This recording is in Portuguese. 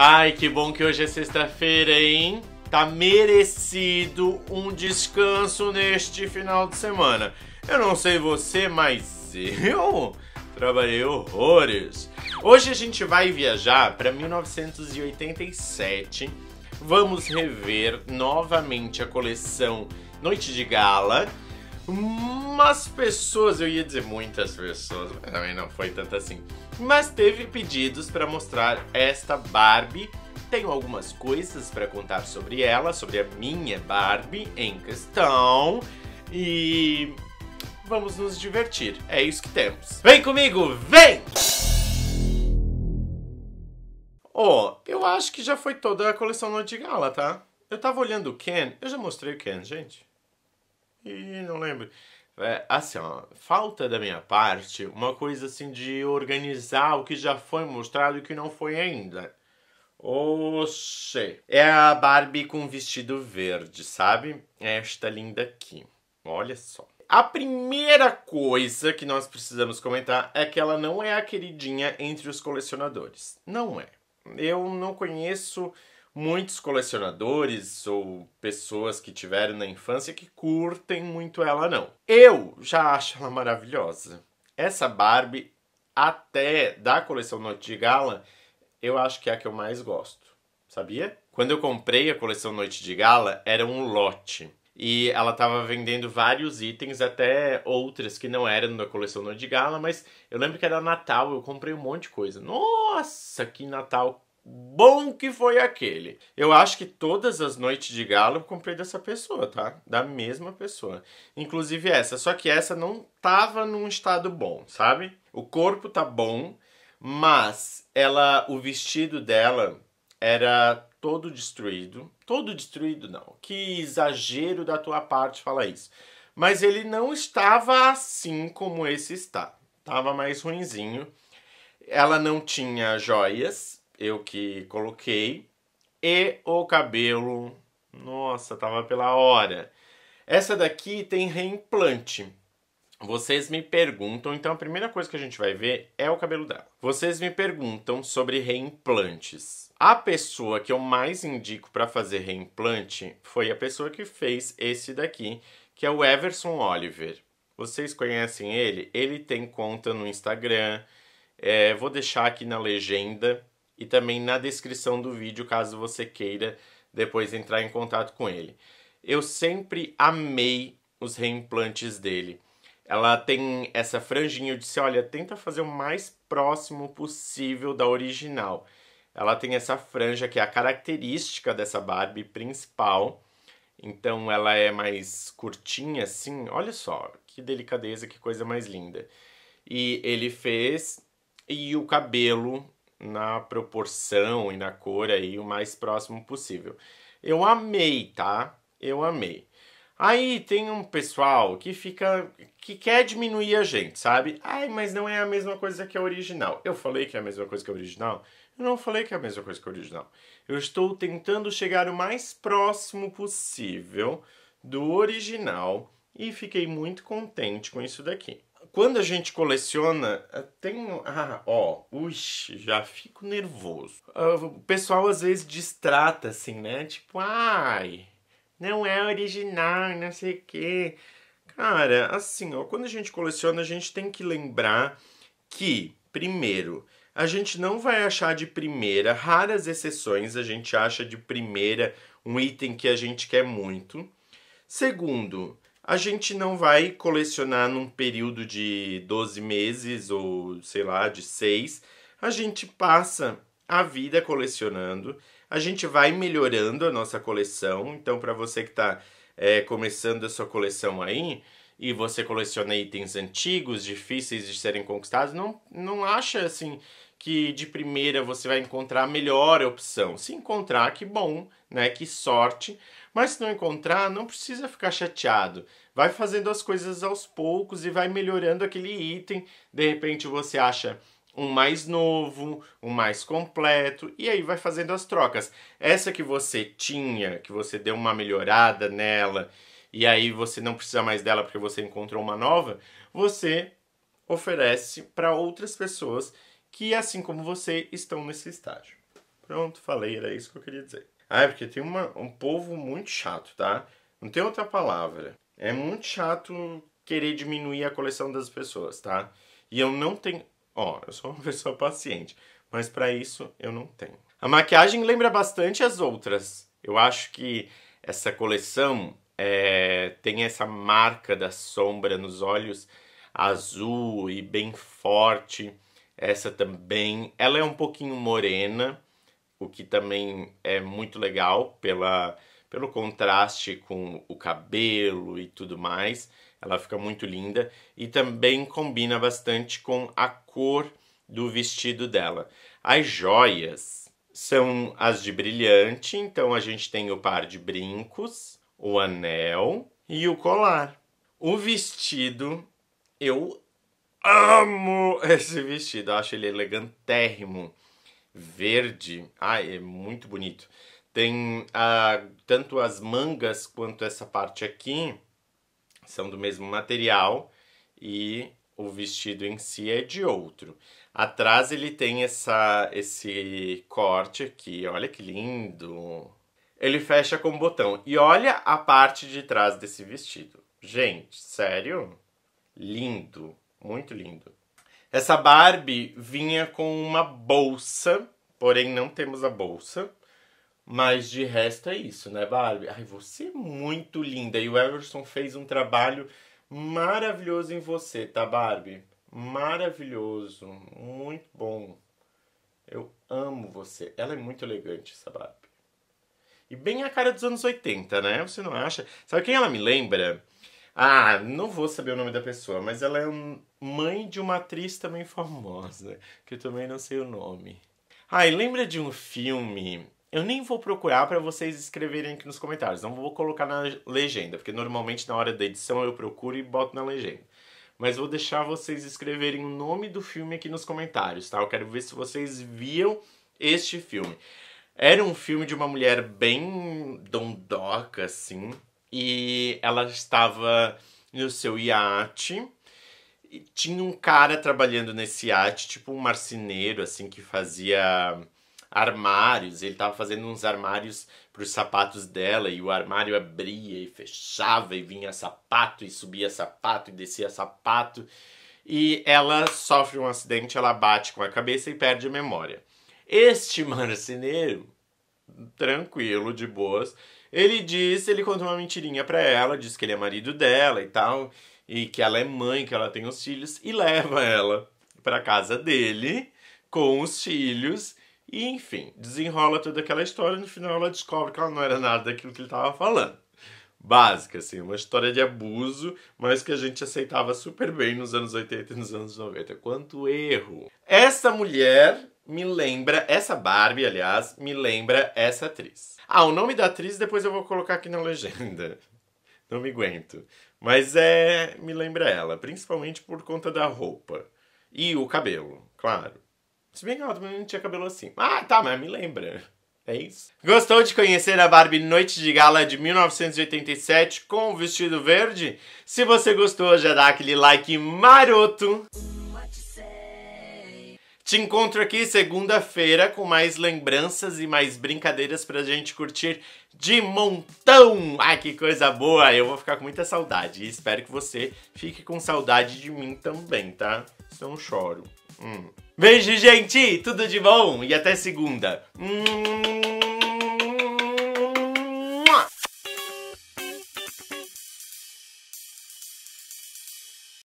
Ai, que bom que hoje é sexta-feira, hein? Tá merecido um descanso neste final de semana. Eu não sei você, mas eu trabalhei horrores. Hoje a gente vai viajar para 1987. Vamos rever novamente a coleção Noite de Gala algumas pessoas, eu ia dizer muitas pessoas, mas também não foi tanto assim. Mas teve pedidos para mostrar esta Barbie. Tenho algumas coisas para contar sobre ela, sobre a minha Barbie em questão. E vamos nos divertir. É isso que temos. Vem comigo, vem! Oh, eu acho que já foi toda a coleção Noite de Gala, tá? Eu tava olhando o Ken, eu já mostrei o Ken, gente. E não lembro é, assim, ó, falta da minha parte uma coisa assim de organizar o que já foi mostrado e o que não foi ainda. Oxê! É a Barbie com vestido verde, sabe? É esta linda aqui. Olha só. A primeira coisa que nós precisamos comentar é que ela não é a queridinha entre os colecionadores. Não é. Eu não conheço muitos colecionadores ou pessoas que tiveram na infância que curtem muito ela, não. Eu já acho ela maravilhosa. Essa Barbie, até da coleção Noite de Gala, eu acho que é a que eu mais gosto, sabia? Quando eu comprei a coleção Noite de Gala, era um lote. E ela estava vendendo vários itens, até outras que não eram da coleção Noite de Gala, mas eu lembro que era Natal, eu comprei um monte de coisa. Nossa, que Natal bom que foi aquele. Eu acho que todas as noites de galo eu comprei dessa pessoa, tá? Da mesma pessoa. Inclusive essa, só que essa não tava num estado bom, sabe? O corpo tá bom, mas ela o vestido dela era todo destruído. Todo destruído não. Que exagero da tua parte falar isso. Mas ele não estava assim como esse está. Tava mais ruinzinho. Ela não tinha joias, eu que coloquei. E o cabelo, nossa, tava pela hora. Essa daqui tem reimplante. Vocês me perguntam, então a primeira coisa que a gente vai ver é o cabelo dela. Vocês me perguntam sobre reimplantes. A pessoa que eu mais indico para fazer reimplante foi a pessoa que fez esse daqui, que é o Everson Oliver. Vocês conhecem ele? Ele tem conta no Instagram. É, vou deixar aqui na legenda e também na descrição do vídeo, caso você queira depois entrar em contato com ele. Eu sempre amei os reimplantes dele. Ela tem essa franjinha, eu disse, olha, tenta fazer o mais próximo possível da original. Ela tem essa franja que é a característica dessa Barbie principal. Então ela é mais curtinha assim. Olha só, que delicadeza, que coisa mais linda. E ele fez e o cabelo na proporção e na cor aí o mais próximo possível. Eu amei, tá? Eu amei. Aí tem um pessoal que fica que quer diminuir a gente, sabe? Ai, mas não é a mesma coisa que a original. Eu falei que é a mesma coisa que a original. Eu não falei que é a mesma coisa que a original. Eu estou tentando chegar o mais próximo possível do original e fiquei muito contente com isso daqui quando a gente coleciona, eh, tem. Ah, ó, uxi, já fico nervoso. Ah, o pessoal às vezes distrata, assim, né? Tipo, ai, não é original, não sei o quê. Cara, assim, ó, quando a gente coleciona, a gente tem que lembrar que, primeiro, a gente não vai achar de primeira, raras exceções, a gente acha de primeira um item que a gente quer muito. Segundo, a gente não vai colecionar num período de 12 meses ou sei lá, de 6. A gente passa a vida colecionando, a gente vai melhorando a nossa coleção. Então, para você que está é, começando a sua coleção aí e você coleciona itens antigos, difíceis de serem conquistados, não, não acha assim que de primeira você vai encontrar a melhor opção. Se encontrar, que bom, né? Que sorte. Mas se não encontrar, não precisa ficar chateado. Vai fazendo as coisas aos poucos e vai melhorando aquele item. De repente você acha um mais novo, um mais completo, e aí vai fazendo as trocas. Essa que você tinha, que você deu uma melhorada nela, e aí você não precisa mais dela porque você encontrou uma nova, você oferece para outras pessoas que, assim como você, estão nesse estágio. Pronto, falei, era isso que eu queria dizer. Ah, porque tem uma, um povo muito chato, tá? Não tem outra palavra. É muito chato querer diminuir a coleção das pessoas, tá? E eu não tenho. Ó, eu sou uma pessoa paciente, mas para isso eu não tenho. A maquiagem lembra bastante as outras. Eu acho que essa coleção é, tem essa marca da sombra nos olhos azul e bem forte. Essa também. Ela é um pouquinho morena o que também é muito legal pela, pelo contraste com o cabelo e tudo mais. Ela fica muito linda e também combina bastante com a cor do vestido dela. As joias são as de brilhante, então a gente tem o par de brincos, o anel e o colar. O vestido, eu amo esse vestido, eu acho ele elegantérrimo verde. Ah, é muito bonito. Tem ah, tanto as mangas quanto essa parte aqui são do mesmo material e o vestido em si é de outro. Atrás ele tem essa, esse corte aqui, olha que lindo. Ele fecha com botão. E olha a parte de trás desse vestido. Gente, sério? Lindo, muito lindo. Essa Barbie vinha com uma bolsa, porém não temos a bolsa. Mas de resto é isso, né, Barbie? Ai, você é muito linda. E o Everson fez um trabalho maravilhoso em você, tá, Barbie? Maravilhoso, muito bom. Eu amo você. Ela é muito elegante, essa Barbie. E bem a cara dos anos 80, né? Você não acha? Sabe quem ela me lembra? Ah, não vou saber o nome da pessoa, mas ela é um, mãe de uma atriz também famosa, que eu também não sei o nome. Ah, e lembra de um filme? Eu nem vou procurar para vocês escreverem aqui nos comentários, não vou colocar na legenda, porque normalmente na hora da edição eu procuro e boto na legenda. Mas vou deixar vocês escreverem o nome do filme aqui nos comentários, tá? Eu quero ver se vocês viam este filme. Era um filme de uma mulher bem dondoca, assim, e ela estava no seu iate. E tinha um cara trabalhando nesse iate, tipo um marceneiro, assim, que fazia armários. Ele estava fazendo uns armários para os sapatos dela e o armário abria e fechava e vinha sapato e subia sapato e descia sapato. E ela sofre um acidente, ela bate com a cabeça e perde a memória. Este marceneiro tranquilo, de boas. Ele diz, ele conta uma mentirinha pra ela, diz que ele é marido dela e tal, e que ela é mãe, que ela tem os filhos, e leva ela pra casa dele com os filhos. E enfim, desenrola toda aquela história e no final ela descobre que ela não era nada daquilo que ele estava falando. Básica, assim, uma história de abuso, mas que a gente aceitava super bem nos anos 80 e nos anos 90. Quanto erro! Essa mulher me lembra, essa Barbie, aliás, me lembra essa atriz. Ah, o nome da atriz depois eu vou colocar aqui na legenda. Não me aguento. Mas é. me lembra ela, principalmente por conta da roupa. E o cabelo, claro. Se bem que ela também não tinha cabelo assim. Ah, tá, mas me lembra. É isso. Gostou de conhecer a Barbie Noite de Gala de 1987 com o vestido verde? Se você gostou, já dá aquele like maroto. Te encontro aqui segunda-feira com mais lembranças e mais brincadeiras pra gente curtir de montão. Ai, que coisa boa! Eu vou ficar com muita saudade e espero que você fique com saudade de mim também, tá? Senão eu choro. Hum. Beijo, gente! Tudo de bom e até segunda. Hum.